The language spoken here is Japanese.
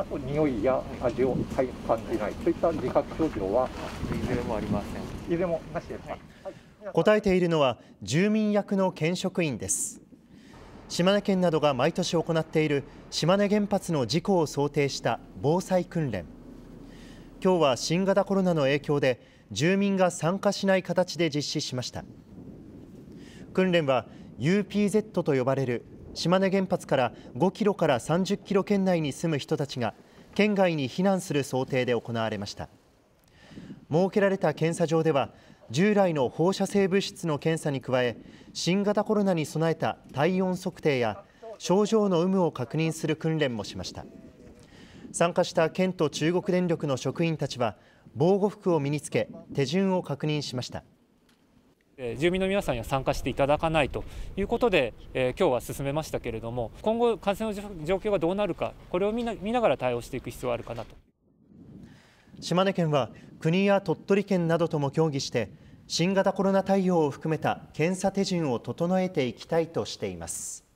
あと匂いや味をはい、感じないそういった自覚症状はいずれもありませんいずれもなしですか、答えているのは住民役の県職員です島根県などが毎年行っている島根原発の事故を想定した防災訓練今日は新型コロナの影響で住民が参加しない形で実施しました訓練は UPZ と呼ばれる島根原発から5キロから30キロ圏内に住む人たちが県外に避難する想定で行われました設けられた検査場では従来の放射性物質の検査に加え新型コロナに備えた体温測定や症状の有無を確認する訓練もしました参加した県と中国電力の職員たちは防護服を身につけ手順を確認しました。住民の皆さんには参加していただかないということで、えー、今日は進めましたけれども今後感染の状況がどうなるかこれを見な見ながら対応していく必要があるかなと島根県は国や鳥取県などとも協議して新型コロナ対応を含めた検査手順を整えていきたいとしています。